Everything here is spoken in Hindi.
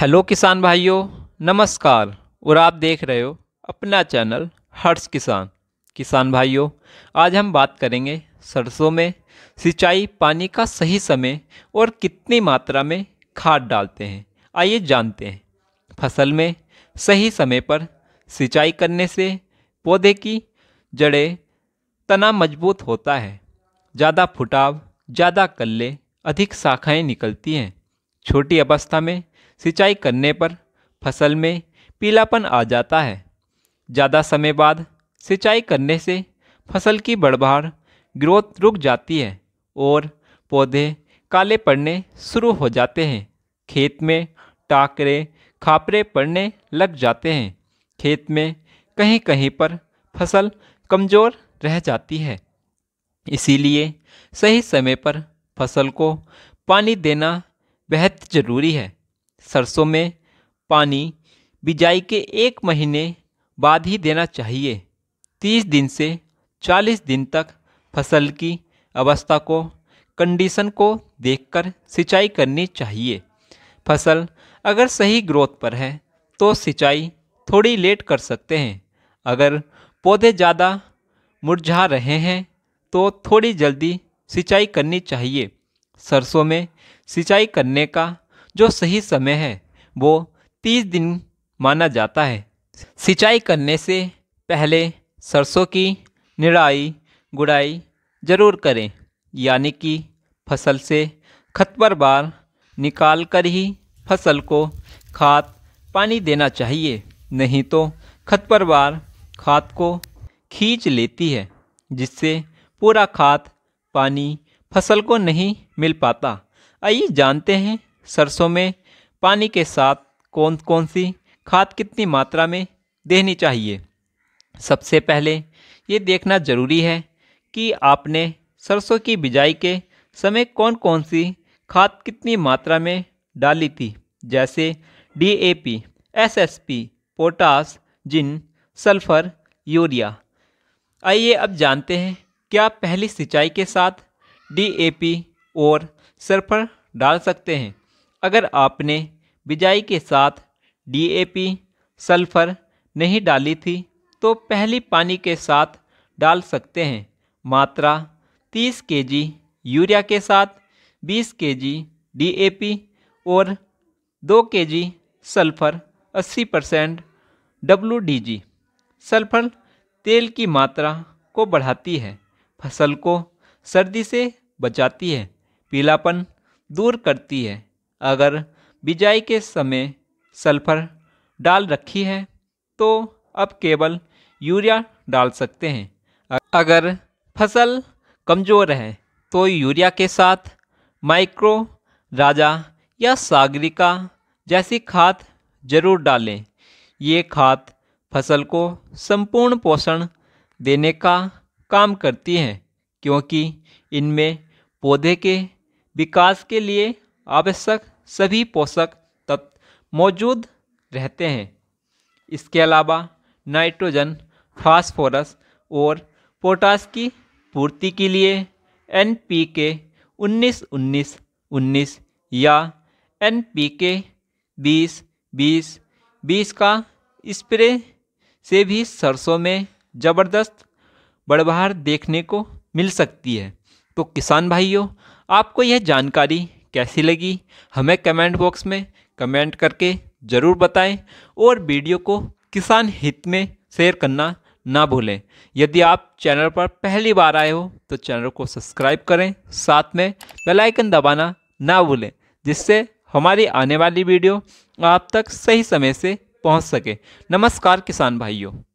हेलो किसान भाइयों नमस्कार और आप देख रहे हो अपना चैनल हर्ष किसान किसान भाइयों आज हम बात करेंगे सरसों में सिंचाई पानी का सही समय और कितनी मात्रा में खाद डालते हैं आइए जानते हैं फसल में सही समय पर सिंचाई करने से पौधे की जड़ें तना मजबूत होता है ज़्यादा फुटाव ज़्यादा कल्ले अधिक शाखाएं निकलती हैं छोटी अवस्था में सिंचाई करने पर फसल में पीलापन आ जाता है ज़्यादा समय बाद सिंचाई करने से फसल की बढ़भार ग्रोथ रुक जाती है और पौधे काले पड़ने शुरू हो जाते हैं खेत में टाकरे खापरे पड़ने लग जाते हैं खेत में कहीं कहीं पर फसल कमज़ोर रह जाती है इसीलिए सही समय पर फसल को पानी देना बेहद ज़रूरी है सरसों में पानी बिजाई के एक महीने बाद ही देना चाहिए तीस दिन से चालीस दिन तक फसल की अवस्था को कंडीशन को देखकर सिंचाई करनी चाहिए फसल अगर सही ग्रोथ पर है तो सिंचाई थोड़ी लेट कर सकते हैं अगर पौधे ज़्यादा मुरझा रहे हैं तो थोड़ी जल्दी सिंचाई करनी चाहिए सरसों में सिंचाई करने का जो सही समय है वो तीस दिन माना जाता है सिंचाई करने से पहले सरसों की निराई गुड़ाई ज़रूर करें यानी कि फसल से बार निकाल कर ही फसल को खाद पानी देना चाहिए नहीं तो बार खाद को खींच लेती है जिससे पूरा खाद पानी फसल को नहीं मिल पाता आइए जानते हैं सरसों में पानी के साथ कौन कौन सी खाद कितनी मात्रा में देनी चाहिए सबसे पहले ये देखना ज़रूरी है कि आपने सरसों की बिजाई के समय कौन कौन सी खाद कितनी मात्रा में डाली थी जैसे D A P S S P potash zinc sulphur urea आइए अब जानते हैं क्या पहली सिंचाई के साथ डी ए पी और सल्फर डाल सकते हैं अगर आपने बिजाई के साथ डीएपी सल्फर नहीं डाली थी तो पहली पानी के साथ डाल सकते हैं मात्रा 30 केजी यूरिया के साथ 20 केजी डीएपी और 2 KG sulphur 80 percent W sulphur तेल की मात्रा को बढ़ाती है फसल को सर्दी से बचाती है पीलापन दूर करती है अगर बिजाई के समय सल्फर डाल रखी है तो अब केवल यूरिया डाल सकते हैं अगर फसल कमज़ोर है तो यूरिया के साथ माइक्रो राजा या सागरिका जैसी खाद जरूर डालें ये खाद फसल को संपूर्ण पोषण देने का काम करती है क्योंकि इनमें पौधे के विकास के लिए आवश्यक सभी पोषक तत्व मौजूद रहते हैं इसके अलावा नाइट्रोजन फास्फोरस और पोटास की पूर्ति के लिए एन पी के उन्नीस उन्नीस उन्नीस या एन पी के बीस बीस बीस का स्प्रे से भी सरसों में ज़बरदस्त बढ़वाहट देखने को मिल सकती है तो किसान भाइयों आपको यह जानकारी कैसी लगी हमें कमेंट बॉक्स में कमेंट करके ज़रूर बताएं और वीडियो को किसान हित में शेयर करना ना भूलें यदि आप चैनल पर पहली बार आए हो तो चैनल को सब्सक्राइब करें साथ में बेल आइकन दबाना ना भूलें जिससे हमारी आने वाली वीडियो आप तक सही समय से पहुंच सके नमस्कार किसान भाइयों